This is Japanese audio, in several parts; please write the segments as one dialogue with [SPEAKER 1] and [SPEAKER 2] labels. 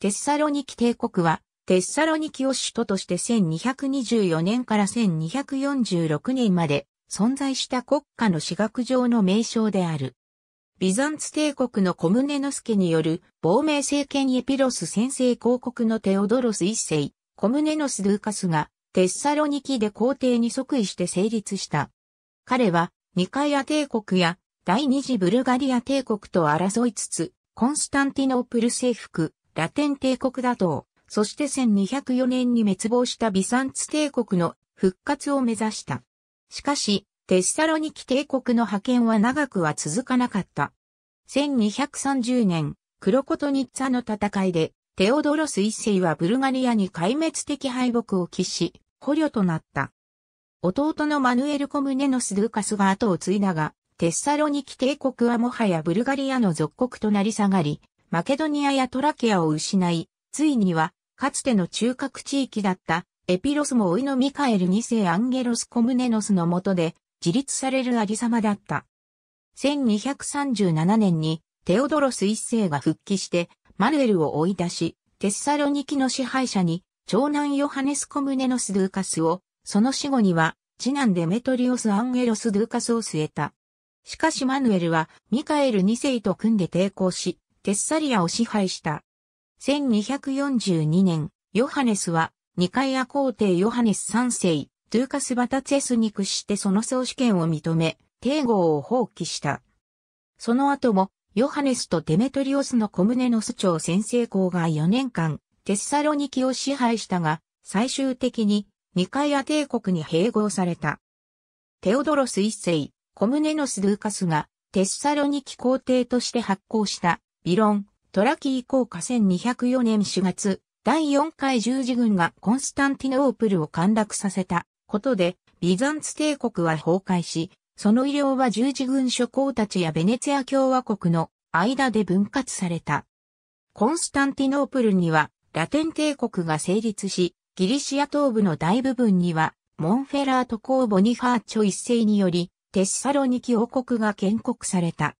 [SPEAKER 1] テッサロニキ帝国は、テッサロニキを首都として1224年から1246年まで存在した国家の私学上の名称である。ビザンツ帝国のコムネノスケによる亡命政権エピロス先制公国のテオドロス一世、コムネノス・ルーカスがテッサロニキで皇帝に即位して成立した。彼はニカイア帝国や第二次ブルガリア帝国と争いつつ、コンスタンティノープル征服、ラテン帝国打倒、そして1204年に滅亡したビサンツ帝国の復活を目指した。しかし、テッサロニキ帝国の派遣は長くは続かなかった。1230年、クロコトニッツァの戦いで、テオドロス一世はブルガリアに壊滅的敗北を喫し、捕虜となった。弟のマヌエル・コムネノス・ルーカスが後を継いだが、テッサロニキ帝国はもはやブルガリアの属国となり下がり、マケドニアやトラケアを失い、ついには、かつての中核地域だったエピロスも老いのミカエル2世アンゲロス・コムネノスの下で自立されるありさまだった。1237年にテオドロス1世が復帰してマルエルを追い出し、テッサロニキの支配者に長男ヨハネス・コムネノス・ドゥーカスを、その死後には次男デメトリオス・アンゲロス・ドゥーカスを据えた。しかしマヌエルはミカエル2世と組んで抵抗し、テッサリアを支配した。1242年、ヨハネスは、ニカイア皇帝ヨハネス3世、トゥーカス・バタツェスに屈してその総主権を認め、帝号を放棄した。その後も、ヨハネスとデメトリオスのコムネノス朝先制校が4年間、テッサロニキを支配したが、最終的にニカイア帝国に併合された。テオドロス1世、コムネノス・ドゥーカスがテッサロニキ皇帝として発行した理論、トラキー効果1204年4月、第4回十字軍がコンスタンティノープルを陥落させたことで、ビザンツ帝国は崩壊し、その医療は十字軍諸侯たちやベネツィア共和国の間で分割された。コンスタンティノープルにはラテン帝国が成立し、ギリシア東部の大部分にはモンフェラート公ボニファーチョ一世によりテッサロニキ王国が建国された。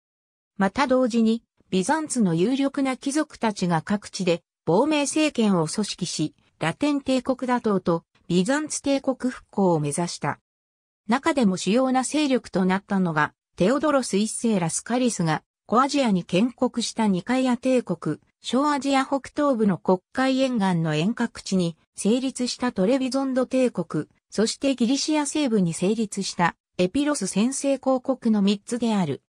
[SPEAKER 1] また同時にビザンツの有力な貴族たちが各地で亡命政権を組織し、ラテン帝国打倒とビザンツ帝国復興を目指した。中でも主要な勢力となったのが、テオドロス一世ラスカリスが、コアジアに建国したニカイア帝国、小アジア北東部の国会沿岸の遠隔地に成立したトレビゾンド帝国、そしてギリシア西部に成立したエピロス先制公国の3つである。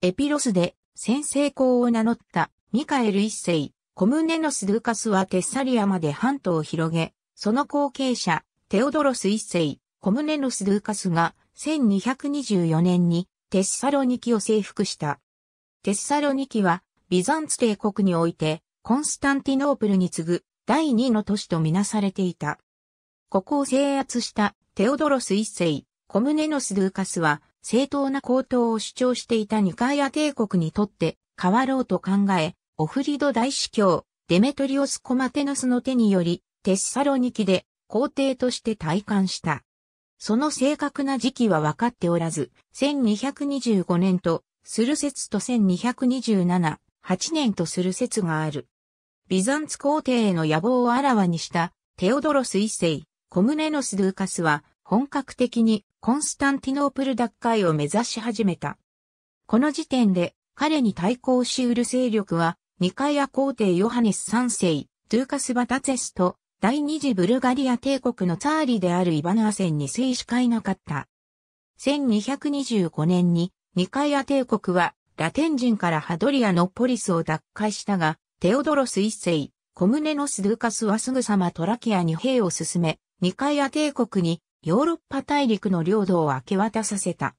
[SPEAKER 1] エピロスで先制校を名乗ったミカエル一世、コムネノス・ゥーカスはテッサリアまで半島を広げ、その後継者、テオドロス一世、コムネノス・ゥーカスが1224年にテッサロニキを征服した。テッサロニキはビザンツ帝国においてコンスタンティノープルに次ぐ第2の都市とみなされていた。ここを制圧したテオドロス一世、コムネノス・ルーカスは正当な高等を主張していたニカイア帝国にとって変わろうと考え、オフリド大司教、デメトリオス・コマテノスの手により、テッサロニキで皇帝として退官した。その正確な時期は分かっておらず、1225年とする説と1227、8年とする説がある。ビザンツ皇帝への野望をあらわにしたテオドロス一世、コムネノス・ドゥーカスは本格的にコンスタンティノープル奪回を目指し始めた。この時点で彼に対抗しうる勢力は、ニカイア皇帝ヨハネス3世、ドゥーカス・バタツェスと、第二次ブルガリア帝国のツァーリであるイバナーセンに制しかいなかった。1225年に、ニカイア帝国は、ラテン人からハドリアのポリスを奪回したが、テオドロス一世、コムネノス・ドゥーカスはすぐさまトラキアに兵を進め、ニカイア帝国にヨーロッパ大陸の領土を明け渡させた。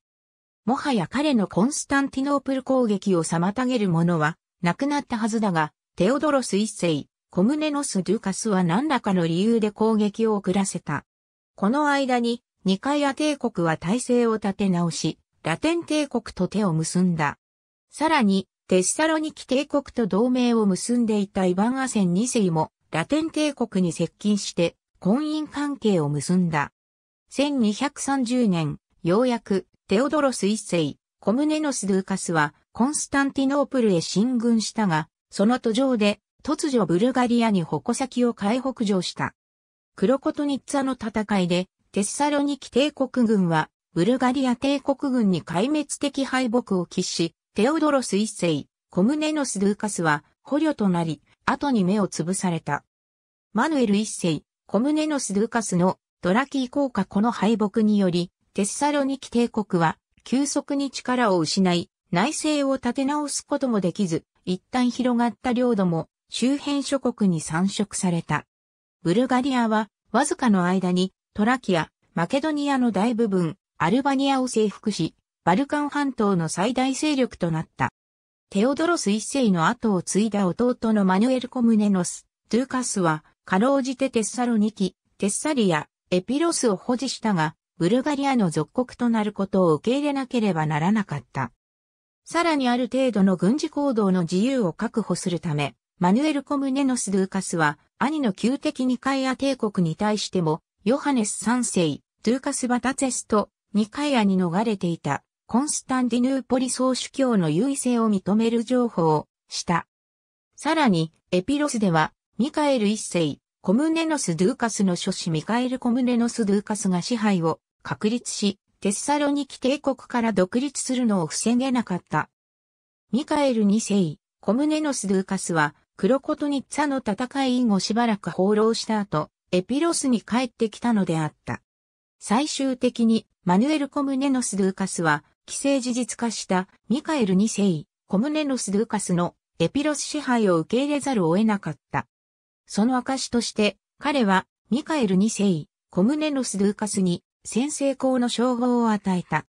[SPEAKER 1] もはや彼のコンスタンティノープル攻撃を妨げる者はなくなったはずだが、テオドロス一世、コムネノス・デュカスは何らかの理由で攻撃を遅らせた。この間に、ニカイア帝国は体制を立て直し、ラテン帝国と手を結んだ。さらに、テッサロニキ帝国と同盟を結んでいたイヴァン・アセン二世も、ラテン帝国に接近して、婚姻関係を結んだ。1230年、ようやく、テオドロス一世、コムネノス・ドゥーカスは、コンスタンティノープルへ進軍したが、その途上で、突如ブルガリアに矛先を変北上した。クロコトニッツァの戦いで、テッサロニキ帝国軍は、ブルガリア帝国軍に壊滅的敗北を喫し、テオドロス一世、コムネノス・ドゥーカスは捕虜となり、後に目を潰された。マヌエル一世、コムネノス・ドゥーカスのドラキー効果この敗北により、テッサロニキ帝国は急速に力を失い、内政を立て直すこともできず、一旦広がった領土も周辺諸国に散植された。ブルガリアはわずかの間にトラキア、マケドニアの大部分、アルバニアを征服し、バルカン半島の最大勢力となった。テオドロス一世の後を継いだ弟のマヌエル・コムネノス、トゥーカスは、かろうじてテッサロニキ、テッサリア、エピロスを保持したが、ブルガリアの属国となることを受け入れなければならなかった。さらにある程度の軍事行動の自由を確保するため、マヌエル・コムネノス・ルーカスは、兄の旧敵ニカイア帝国に対しても、ヨハネス3世、ゥーカス・バタツェスとニカイアに逃れていた、コンスタンディヌーポリ総主教の優位性を認める情報をした。さらに、エピロスでは、ミカエル一世、コムネノス・ドゥーカスの諸子ミカエル・コムネノス・ドゥーカスが支配を確立し、テッサロニキ帝国から独立するのを防げなかった。ミカエル2世、コムネノス・ドゥーカスは、クロコトニッツァの戦い以後しばらく放浪した後、エピロスに帰ってきたのであった。最終的に、マヌエル・コムネノス・ドゥーカスは、既成事実化したミカエル2世、コムネノス・ドゥーカスのエピロス支配を受け入れざるを得なかった。その証として、彼は、ミカエル2世、コムネノス・ドゥーカスに、先制校の称号を与えた。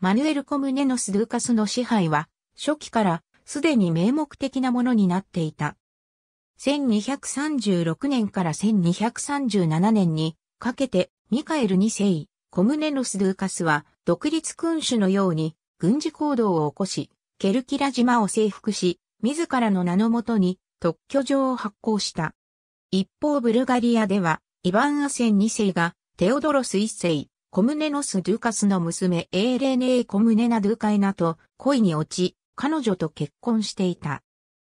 [SPEAKER 1] マヌエル・コムネノス・ドゥーカスの支配は、初期から、すでに名目的なものになっていた。1236年から1237年にかけてミカエル2世、コムネノス・ドゥーカスは独立君主のように軍事行動を起こし、ケルキラ島を征服し、自らの名のもとに特許状を発行した。一方ブルガリアでは、イヴァン・アセン2世が、テオドロス1世、コムネノス・ドゥカスの娘エーレーネー・コムネナ・ドゥカイナと恋に落ち、彼女と結婚していた。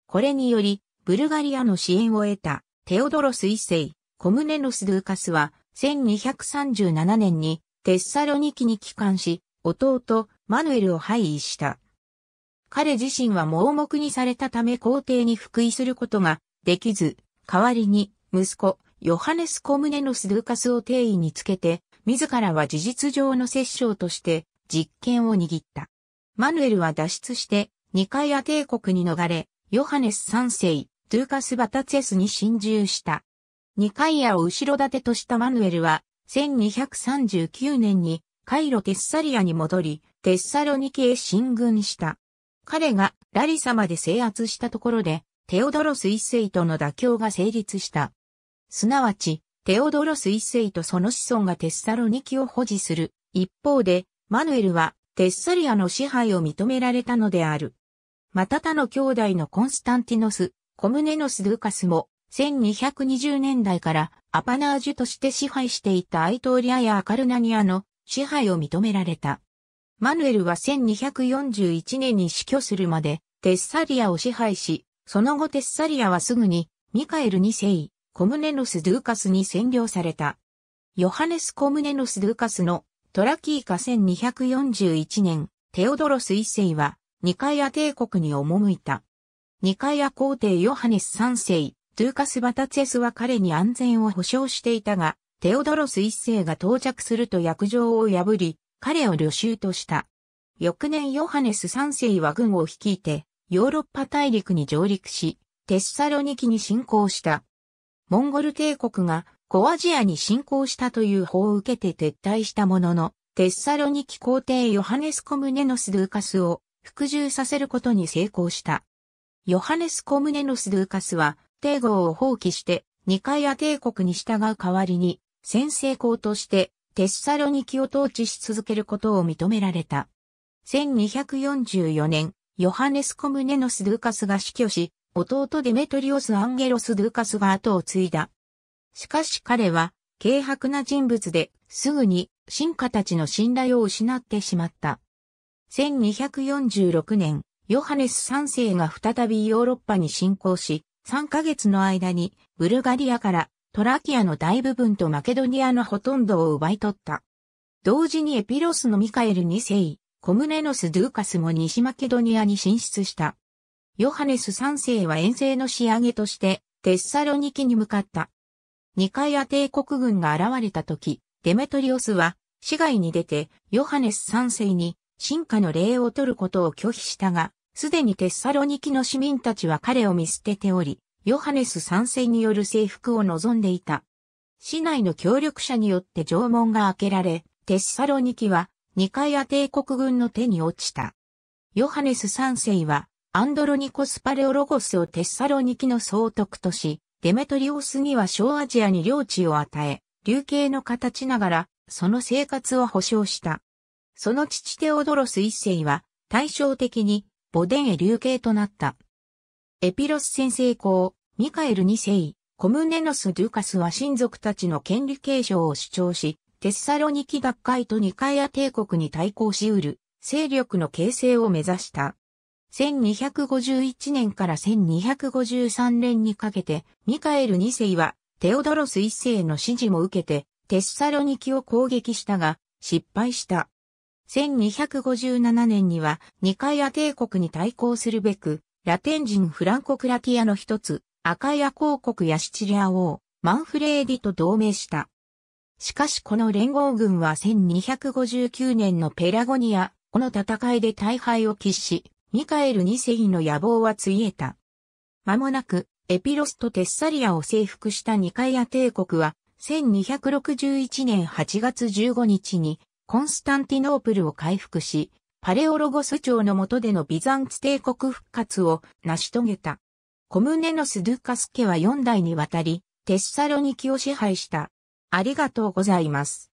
[SPEAKER 1] これにより、ブルガリアの支援を得た、テオドロス1世、コムネノス・ドゥカスは、1237年に、テッサロニキに帰還し、弟、マヌエルを廃位した。彼自身は盲目にされたため皇帝に復位することができず、代わりに、息子、ヨハネス・コムネノス・ゥーカスを定位につけて、自らは事実上の摂政として実権を握った。マヌエルは脱出してニカイア帝国に逃れ、ヨハネス3世、ゥーカス・バタツェスに侵入した。ニカイアを後ろ盾としたマヌエルは、1239年にカイロ・テッサリアに戻り、テッサロニキへ進軍した。彼がラリサまで制圧したところで、テオドロス一世との妥協が成立した。すなわち、テオドロス一世とその子孫がテッサロニキを保持する。一方で、マヌエルはテッサリアの支配を認められたのである。また他の兄弟のコンスタンティノス、コムネノス・ドゥカスも、1220年代からアパナージュとして支配していたアイトーリアやアカルナニアの支配を認められた。マヌエルは1241年に死去するまでテッサリアを支配し、その後テッサリアはすぐに、ミカエル2世、コムネノス・ドゥーカスに占領された。ヨハネス・コムネノス・ドゥーカスのトラキーカ1241年、テオドロス1世は、ニカイア帝国に赴いた。ニカイア皇帝ヨハネス3世、ドゥーカス・バタツェスは彼に安全を保障していたが、テオドロス1世が到着すると約定を破り、彼を旅衆とした。翌年ヨハネス3世は軍を率いて、ヨーロッパ大陸に上陸し、テッサロニキに侵攻した。モンゴル帝国がコアジアに侵攻したという法を受けて撤退したものの、テッサロニキ皇帝ヨハネス・コムネノス・ドゥーカスを服従させることに成功した。ヨハネス・コムネノス・ドゥーカスは、帝号を放棄して、ニカイア帝国に従う代わりに、先制皇として、テッサロニキを統治し続けることを認められた。1244年、ヨハネス・コムネノス・ドゥーカスが死去し、弟デメトリオス・アンゲロス・ドゥーカスが後を継いだ。しかし彼は、軽薄な人物で、すぐに、進化たちの信頼を失ってしまった。1246年、ヨハネス3世が再びヨーロッパに侵攻し、3ヶ月の間に、ブルガリアからトラキアの大部分とマケドニアのほとんどを奪い取った。同時にエピロスのミカエル2世、コムネノス・ドゥーカスも西マケドニアに進出した。ヨハネス3世は遠征の仕上げとして、テッサロニキに向かった。二階ア帝国軍が現れた時、デメトリオスは、市外に出て、ヨハネス3世に、進化の礼を取ることを拒否したが、すでにテッサロニキの市民たちは彼を見捨てており、ヨハネス3世による征服を望んでいた。市内の協力者によって城門が開けられ、テッサロニキはカイア帝国軍の手に落ちた。ヨハネス3世は、アンドロニコスパレオロゴスをテッサロニキの総督とし、デメトリオスには小アジアに領地を与え、流刑の形ながら、その生活を保障した。その父テオドロス一世は、対照的に、ボデンへ流刑となった。エピロス先生公、ミカエル二世、コムネノス・ドゥカスは親族たちの権利継承を主張し、テッサロニキ学会とニカイア帝国に対抗し得る勢力の形成を目指した。1251年から1253年にかけて、ミカエル2世はテオドロス1世の指示も受けて、テッサロニキを攻撃したが、失敗した。1257年には、ニカイア帝国に対抗するべく、ラテン人フランコクラティアの一つ、アカイア公国やシチリア王、マンフレーディと同盟した。しかしこの連合軍は1259年のペラゴニア、この戦いで大敗を喫し、ミカエル2世の野望はついえた。間もなく、エピロスとテッサリアを征服したニカイア帝国は、1261年8月15日に、コンスタンティノープルを回復し、パレオロゴス朝の下でのビザンツ帝国復活を成し遂げた。コムネノス・ドゥカス家は4代にわたり、テッサロニキを支配した。ありがとうございます。